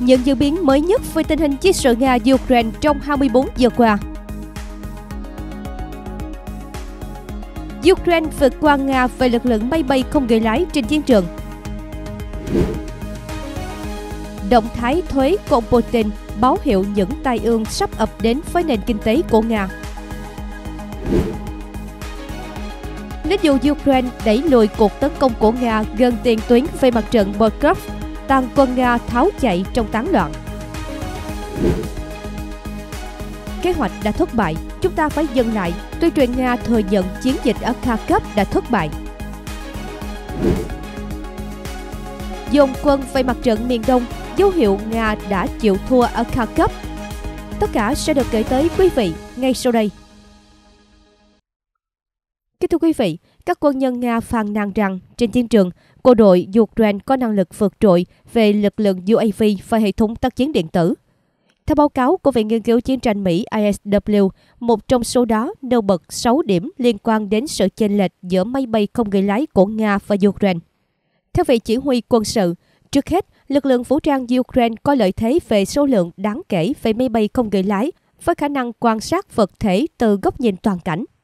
những diễn biến mới nhất về tình hình chiến sự Nga-Ukraine trong 24 giờ qua. Ukraine vượt qua Nga về lực lượng máy bay không người lái trên chiến trường. Động thái thuế của ông Putin báo hiệu những tai ương sắp ập đến với nền kinh tế của Nga. Nếu dù Ukraine đẩy lùi cuộc tấn công của Nga gần tiền tuyến về mặt trận Borkov tàn quân Nga tháo chạy trong tán loạn. Kế hoạch đã thất bại, chúng ta phải dừng lại, tuyên truyền Nga thừa nhận chiến dịch ở kharkov đã thất bại. Dồn quân về mặt trận miền Đông, dấu hiệu Nga đã chịu thua ở kharkov Tất cả sẽ được kể tới quý vị ngay sau đây. Kính thưa quý vị, các quân nhân Nga phàn nàn rằng trên chiến trường, cô đội Ukraine có năng lực vượt trội về lực lượng UAV và hệ thống tác chiến điện tử. Theo báo cáo của Viện Nghiên cứu Chiến tranh Mỹ ISW, một trong số đó nêu bật 6 điểm liên quan đến sự chênh lệch giữa máy bay không người lái của Nga và Ukraine. Theo vị chỉ huy quân sự, trước hết, lực lượng vũ trang Ukraine có lợi thế về số lượng đáng kể về máy bay không người lái với khả năng quan sát vật thể từ góc nhìn toàn cảnh –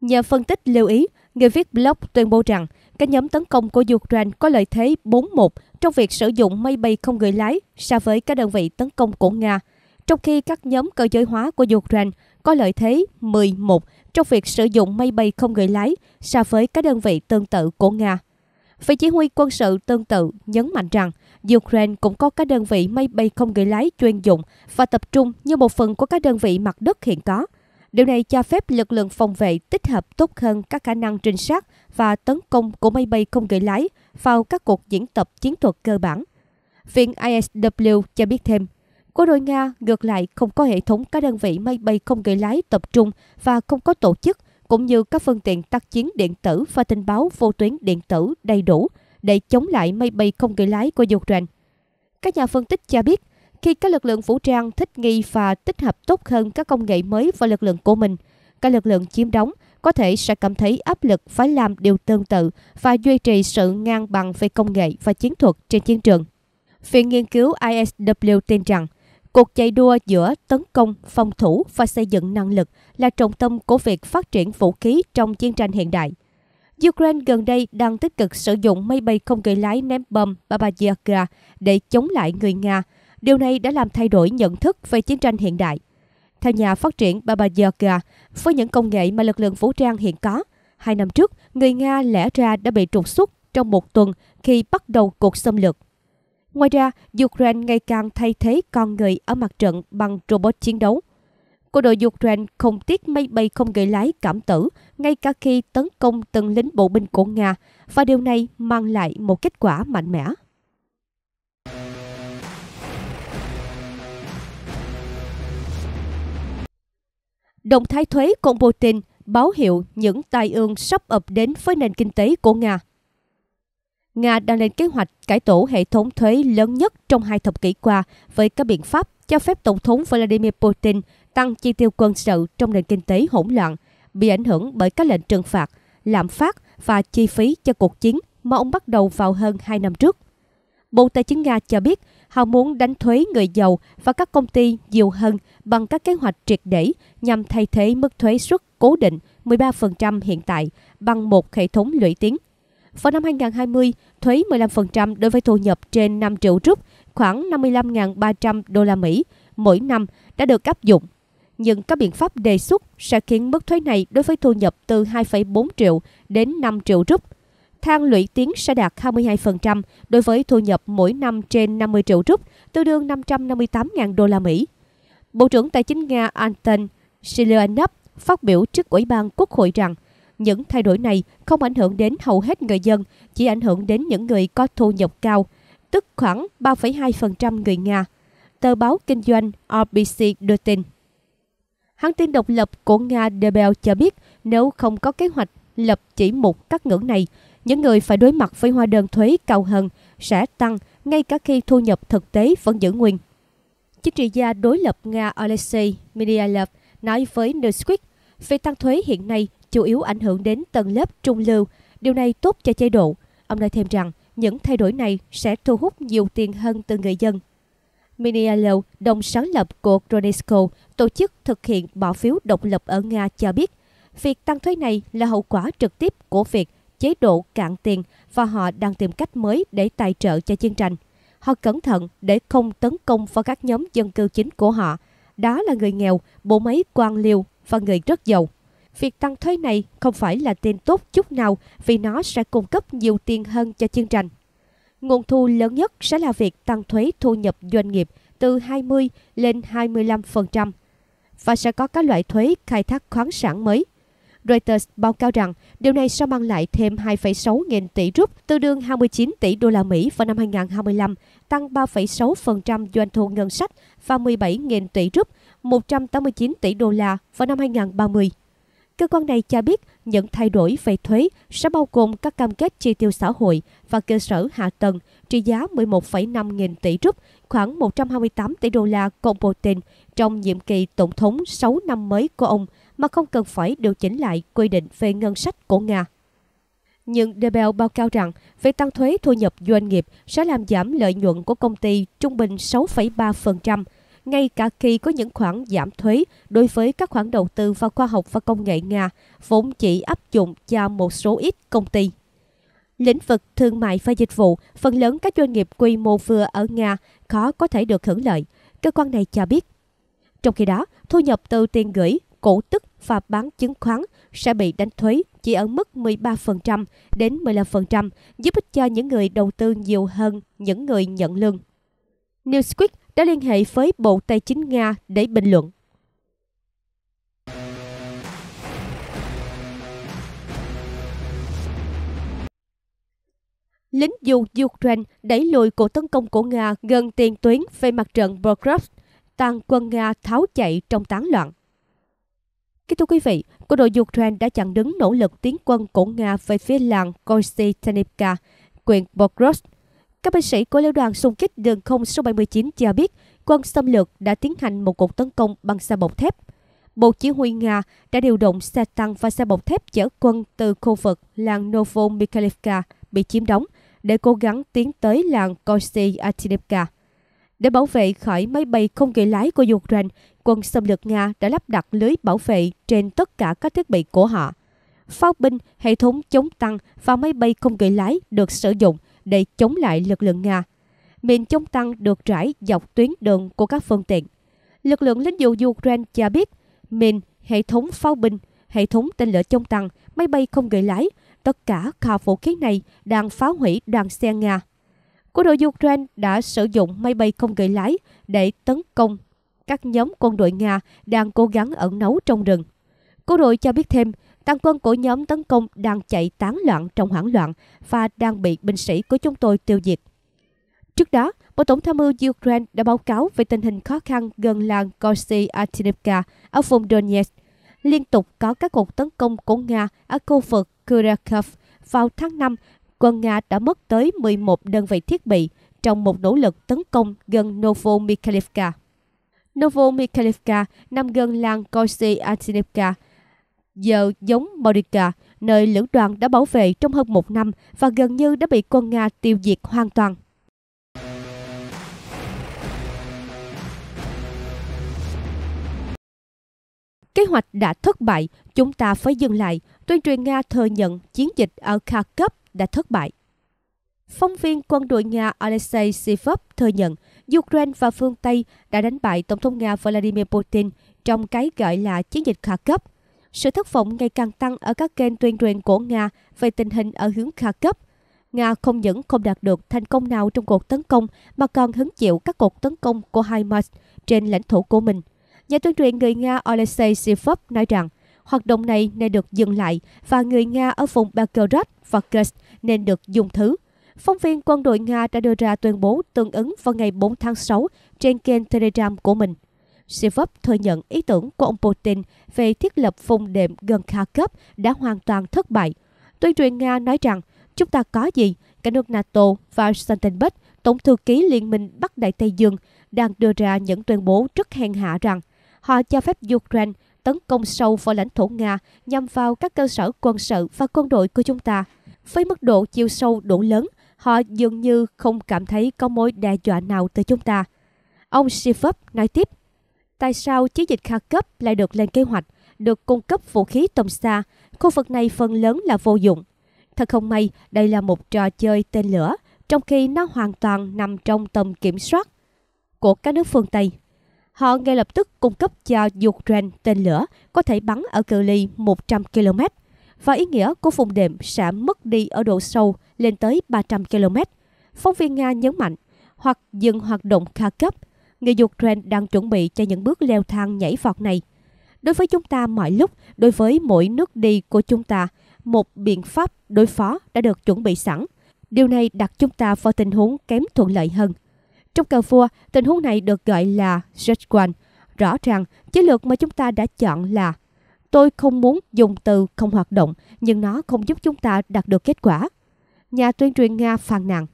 Nhà phân tích lưu ý, người viết blog tuyên bố rằng các nhóm tấn công của Ukraine có lợi thế 4-1 trong việc sử dụng máy bay không người lái so với các đơn vị tấn công của Nga, trong khi các nhóm cơ giới hóa của Ukraine có lợi thế 11 trong việc sử dụng máy bay không người lái so với các đơn vị tương tự của Nga. Vị chỉ huy quân sự tương tự nhấn mạnh rằng Ukraine cũng có các đơn vị máy bay không người lái chuyên dụng và tập trung như một phần của các đơn vị mặt đất hiện có – Điều này cho phép lực lượng phòng vệ tích hợp tốt hơn các khả năng trinh sát và tấn công của máy bay không người lái vào các cuộc diễn tập chiến thuật cơ bản. Viện ISW cho biết thêm, quân đội Nga ngược lại không có hệ thống các đơn vị máy bay không người lái tập trung và không có tổ chức, cũng như các phương tiện tác chiến điện tử và tình báo vô tuyến điện tử đầy đủ để chống lại máy bay không người lái của Ukraine. Các nhà phân tích cho biết, khi các lực lượng vũ trang thích nghi và tích hợp tốt hơn các công nghệ mới vào lực lượng của mình, các lực lượng chiếm đóng có thể sẽ cảm thấy áp lực phải làm điều tương tự và duy trì sự ngang bằng về công nghệ và chiến thuật trên chiến trường. Viện nghiên cứu ISW tin rằng, cuộc chạy đua giữa tấn công, phòng thủ và xây dựng năng lực là trọng tâm của việc phát triển vũ khí trong chiến tranh hiện đại. Ukraine gần đây đang tích cực sử dụng máy bay không người lái ném bom Babayaga để chống lại người Nga – Điều này đã làm thay đổi nhận thức về chiến tranh hiện đại. Theo nhà phát triển Babayaga, với những công nghệ mà lực lượng vũ trang hiện có, hai năm trước, người Nga lẽ ra đã bị trục xuất trong một tuần khi bắt đầu cuộc xâm lược. Ngoài ra, Ukraine ngày càng thay thế con người ở mặt trận bằng robot chiến đấu. Quân đội Ukraine không tiếc máy bay không người lái cảm tử ngay cả khi tấn công từng lính bộ binh của Nga và điều này mang lại một kết quả mạnh mẽ. Động thái thuế của Putin báo hiệu những tai ương sắp ập đến với nền kinh tế của Nga. Nga đang lên kế hoạch cải tổ hệ thống thuế lớn nhất trong hai thập kỷ qua với các biện pháp cho phép Tổng thống Vladimir Putin tăng chi tiêu quân sự trong nền kinh tế hỗn loạn, bị ảnh hưởng bởi các lệnh trừng phạt, lạm phát và chi phí cho cuộc chiến mà ông bắt đầu vào hơn 2 năm trước. Bộ Tài chính Nga cho biết họ muốn đánh thuế người giàu và các công ty nhiều hơn bằng các kế hoạch triệt để nhằm thay thế mức thuế suất cố định 13% hiện tại bằng một hệ thống lũy tiến. Vào năm 2020, thuế 15% đối với thu nhập trên 5 triệu rúp, khoảng 55.300 đô la Mỹ mỗi năm đã được áp dụng. Nhưng các biện pháp đề xuất sẽ khiến mức thuế này đối với thu nhập từ 2,4 triệu đến 5 triệu rúp thang lũy tiến sẽ đạt 22% đối với thu nhập mỗi năm trên 50 triệu rúp, tương đương 558.000 đô la Mỹ. Bộ trưởng Tài chính Nga Anton Siluanov phát biểu trước Ủy ban Quốc hội rằng những thay đổi này không ảnh hưởng đến hầu hết người dân, chỉ ảnh hưởng đến những người có thu nhập cao, tức khoảng 3,2% người Nga. Tờ báo kinh doanh RBC đưa tin. Hãng tin độc lập của Nga Debel cho biết nếu không có kế hoạch lập chỉ một các ngưỡng này, những người phải đối mặt với hóa đơn thuế cao hơn sẽ tăng ngay cả khi thu nhập thực tế vẫn giữ nguyên. Chính trị gia đối lập Nga Alexei Minialov nói với Newsweek, việc tăng thuế hiện nay chủ yếu ảnh hưởng đến tầng lớp trung lưu, điều này tốt cho chế độ. Ông nói thêm rằng những thay đổi này sẽ thu hút nhiều tiền hơn từ người dân. Minialov, đồng sáng lập của Gronesco, tổ chức thực hiện bỏ phiếu độc lập ở Nga cho biết, việc tăng thuế này là hậu quả trực tiếp của việc chế độ cạn tiền và họ đang tìm cách mới để tài trợ cho chiến tranh. Họ cẩn thận để không tấn công vào các nhóm dân cư chính của họ. Đó là người nghèo, bộ máy quan liêu và người rất giàu. Việc tăng thuế này không phải là tin tốt chút nào vì nó sẽ cung cấp nhiều tiền hơn cho chương trình. Nguồn thu lớn nhất sẽ là việc tăng thuế thu nhập doanh nghiệp từ 20 lên 25% và sẽ có các loại thuế khai thác khoáng sản mới Reuters báo cáo rằng điều này sẽ mang lại thêm 2,6 nghìn tỷ rúp, tương đương 29 tỷ đô la Mỹ vào năm 2025, tăng 3,6% doanh thu ngân sách và 17 nghìn tỷ rúp, 189 tỷ đô la vào năm 2030. Cơ quan này cho biết những thay đổi về thuế sẽ bao gồm các cam kết chi tiêu xã hội và cơ sở hạ tầng trị giá 11,5 nghìn tỷ rúp, khoảng 128 tỷ đô la cộng Putin trong nhiệm kỳ tổng thống 6 năm mới của ông – mà không cần phải điều chỉnh lại quy định về ngân sách của Nga. Nhưng Debel báo cáo rằng việc tăng thuế thu nhập doanh nghiệp sẽ làm giảm lợi nhuận của công ty trung bình 6,3%, ngay cả khi có những khoản giảm thuế đối với các khoản đầu tư vào khoa học và công nghệ Nga vốn chỉ áp dụng cho một số ít công ty. Lĩnh vực thương mại và dịch vụ, phần lớn các doanh nghiệp quy mô vừa ở Nga khó có thể được hưởng lợi, cơ quan này cho biết. Trong khi đó, thu nhập từ tiền gửi, cổ tức và bán chứng khoán sẽ bị đánh thuế chỉ ở mức 13% đến 15%, giúp ích cho những người đầu tư nhiều hơn những người nhận lương. Newsweek đã liên hệ với Bộ Tài chính Nga để bình luận. Lính dù Ukraine đẩy lùi cuộc tấn công của Nga gần tiền tuyến về mặt trận Pokrovsk, tàn quân Nga tháo chạy trong tán loạn. Kính thưa quý vị, quân đội Ukraine đã chặn đứng nỗ lực tiến quân của Nga về phía làng Kostianivka, quyền Bokrov. Các binh sĩ của lữ đoàn xung kích đường không số 79 cho biết quân xâm lược đã tiến hành một cuộc tấn công bằng xe bọc thép. Bộ Chỉ huy Nga đã điều động xe tăng và xe bọc thép chở quân từ khu vực làng Novomikhailivka bị chiếm đóng để cố gắng tiến tới làng Kostianivka. Để bảo vệ khỏi máy bay không người lái của Ukraine, quân xâm lược Nga đã lắp đặt lưới bảo vệ trên tất cả các thiết bị của họ. Pháo binh, hệ thống chống tăng và máy bay không người lái được sử dụng để chống lại lực lượng Nga. Mìn chống tăng được trải dọc tuyến đường của các phương tiện. Lực lượng lính dù Ukraine cho biết mìn, hệ thống pháo binh, hệ thống tên lửa chống tăng, máy bay không người lái, tất cả kho vũ khí này đang phá hủy đoàn xe Nga. Quân đội Ukraine đã sử dụng máy bay không người lái để tấn công các nhóm quân đội Nga đang cố gắng ẩn nấu trong rừng. Cô đội cho biết thêm, tăng quân của nhóm tấn công đang chạy tán loạn trong hoảng loạn và đang bị binh sĩ của chúng tôi tiêu diệt. Trước đó, Bộ Tổng tham mưu Ukraine đã báo cáo về tình hình khó khăn gần làng Gorsi Artinivka ở vùng Donetsk. Liên tục có các cuộc tấn công của Nga ở khu vực Kurakov vào tháng 5, quân Nga đã mất tới 11 đơn vị thiết bị trong một nỗ lực tấn công gần Novomikhailovka. Novomikhailovka nằm gần làng Kosi Artinivka, giờ giống Modica, nơi lữ đoàn đã bảo vệ trong hơn một năm và gần như đã bị quân Nga tiêu diệt hoàn toàn. Kế hoạch đã thất bại, chúng ta phải dừng lại. Tuyên truyền Nga thừa nhận chiến dịch ở Kharkov đã thất bại. Phóng viên quân đội Nga Alexei Sivov thừa nhận Ukraine và phương Tây đã đánh bại Tổng thống Nga Vladimir Putin trong cái gọi là chiến dịch cấp. Sự thất vọng ngày càng tăng ở các kênh tuyên truyền của Nga về tình hình ở hướng cấp. Nga không những không đạt được thành công nào trong cuộc tấn công mà còn hứng chịu các cuộc tấn công của HIMARS trên lãnh thổ của mình. Nhà tuyên truyền người Nga Alexei Sivov nói rằng hoạt động này nên được dừng lại và người Nga ở vùng Belgorod và Kursk nên được dùng thứ Phóng viên quân đội Nga đã đưa ra tuyên bố tương ứng vào ngày 4 tháng 6 trên kênh Telegram của mình. Sivov thừa nhận ý tưởng của ông Putin về thiết lập vùng đệm gần Kharkov đã hoàn toàn thất bại. Tuyên truyền Nga nói rằng, chúng ta có gì? Cả nước NATO và Stoltenberg, Tổng thư ký Liên minh Bắc Đại Tây Dương, đang đưa ra những tuyên bố rất hèn hạ rằng họ cho phép Ukraine tấn công sâu vào lãnh thổ Nga nhằm vào các cơ sở quân sự và quân đội của chúng ta. Với mức độ chiều sâu đủ lớn, Họ dường như không cảm thấy có mối đe dọa nào từ chúng ta. Ông Sifov nói tiếp, tại sao chiến dịch cấp lại được lên kế hoạch, được cung cấp vũ khí tầm xa, khu vực này phần lớn là vô dụng. Thật không may, đây là một trò chơi tên lửa, trong khi nó hoàn toàn nằm trong tầm kiểm soát của các nước phương Tây. Họ ngay lập tức cung cấp cho Ukraine tên lửa có thể bắn ở cự ly 100 km – và ý nghĩa của vùng đệm sẽ mất đi ở độ sâu lên tới 300 km. Phóng viên Nga nhấn mạnh, hoặc dừng hoạt động khá cấp, người Ukraine đang chuẩn bị cho những bước leo thang nhảy vọt này. Đối với chúng ta mọi lúc, đối với mỗi nước đi của chúng ta, một biện pháp đối phó đã được chuẩn bị sẵn. Điều này đặt chúng ta vào tình huống kém thuận lợi hơn. Trong cờ vua, tình huống này được gọi là Jetwan. Rõ ràng, chiến lược mà chúng ta đã chọn là Tôi không muốn dùng từ không hoạt động, nhưng nó không giúp chúng ta đạt được kết quả. Nhà tuyên truyền Nga phàn nàn.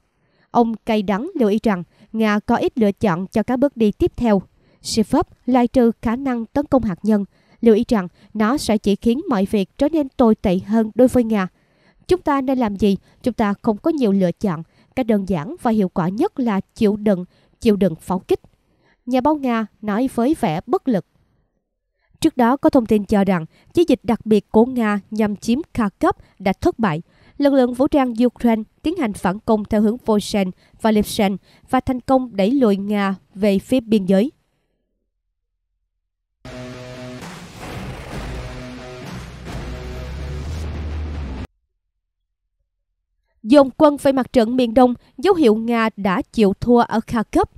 Ông cay đắng lưu ý rằng Nga có ít lựa chọn cho các bước đi tiếp theo. Sivop loại trừ khả năng tấn công hạt nhân, lưu ý rằng nó sẽ chỉ khiến mọi việc trở nên tồi tệ hơn đối với Nga. Chúng ta nên làm gì? Chúng ta không có nhiều lựa chọn. cái đơn giản và hiệu quả nhất là chịu đựng, chịu đựng pháo kích. Nhà báo Nga nói với vẻ bất lực. Trước đó có thông tin cho rằng chiến dịch đặc biệt của Nga nhằm chiếm Kharkov đã thất bại. Lực lượng vũ trang Ukraine tiến hành phản công theo hướng Volsen và Lipsen và thành công đẩy lùi Nga về phía biên giới. dồn quân về mặt trận miền Đông, dấu hiệu Nga đã chịu thua ở Kharkov.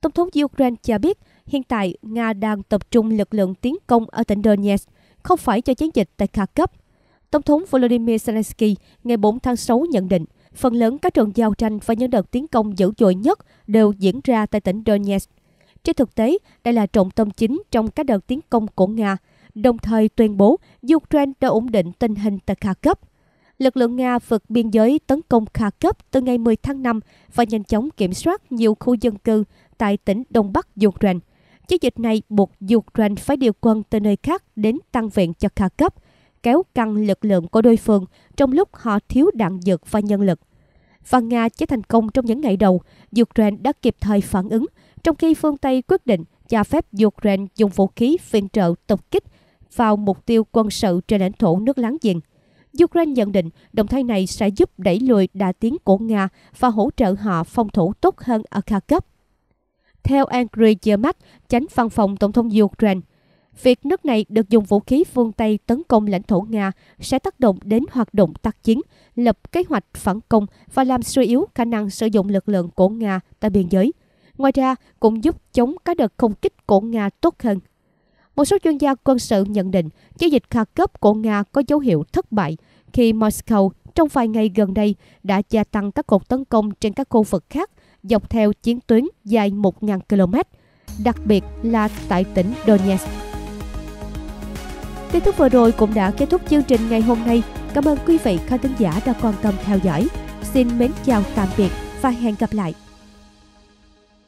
Tổng thống Ukraine cho biết Hiện tại, Nga đang tập trung lực lượng tiến công ở tỉnh Donetsk, không phải cho chiến dịch tại Kharkov. Tổng thống Volodymyr Zelensky ngày 4 tháng 6 nhận định, phần lớn các trận giao tranh và những đợt tiến công dữ dội nhất đều diễn ra tại tỉnh Donetsk. Trên thực tế, đây là trọng tâm chính trong các đợt tiến công của Nga, đồng thời tuyên bố Ukraine đã ổn định tình hình tại Kharkov. Lực lượng Nga vượt biên giới tấn công Kharkov từ ngày 10 tháng 5 và nhanh chóng kiểm soát nhiều khu dân cư tại tỉnh Đông Bắc Ukraine. Chiến dịch này buộc Ukraine phải điều quân từ nơi khác đến tăng viện cho Kharkov, kéo căng lực lượng của đối phương trong lúc họ thiếu đạn dược và nhân lực. Và Nga chế thành công trong những ngày đầu, Ukraine đã kịp thời phản ứng, trong khi phương Tây quyết định cho phép Ukraine dùng vũ khí viện trợ tập kích vào mục tiêu quân sự trên lãnh thổ nước láng giềng. Ukraine nhận định động thái này sẽ giúp đẩy lùi đà tiến của Nga và hỗ trợ họ phòng thủ tốt hơn ở Kharkov. Theo Andriy Yermak, tránh văn phòng Tổng thống Ukraine, việc nước này được dùng vũ khí phương Tây tấn công lãnh thổ Nga sẽ tác động đến hoạt động tác chiến, lập kế hoạch phản công và làm suy yếu khả năng sử dụng lực lượng của Nga tại biên giới. Ngoài ra, cũng giúp chống các đợt không kích của Nga tốt hơn. Một số chuyên gia quân sự nhận định chiến dịch cấp của Nga có dấu hiệu thất bại khi Moscow trong vài ngày gần đây đã gia tăng các cuộc tấn công trên các khu vực khác dọc theo chiến tuyến dài 1.000 km, đặc biệt là tại tỉnh Donetsk. Tin tức vừa rồi cũng đã kết thúc chương trình ngày hôm nay. Cảm ơn quý vị khán thính giả đã quan tâm theo dõi. Xin mến chào tạm biệt và hẹn gặp lại.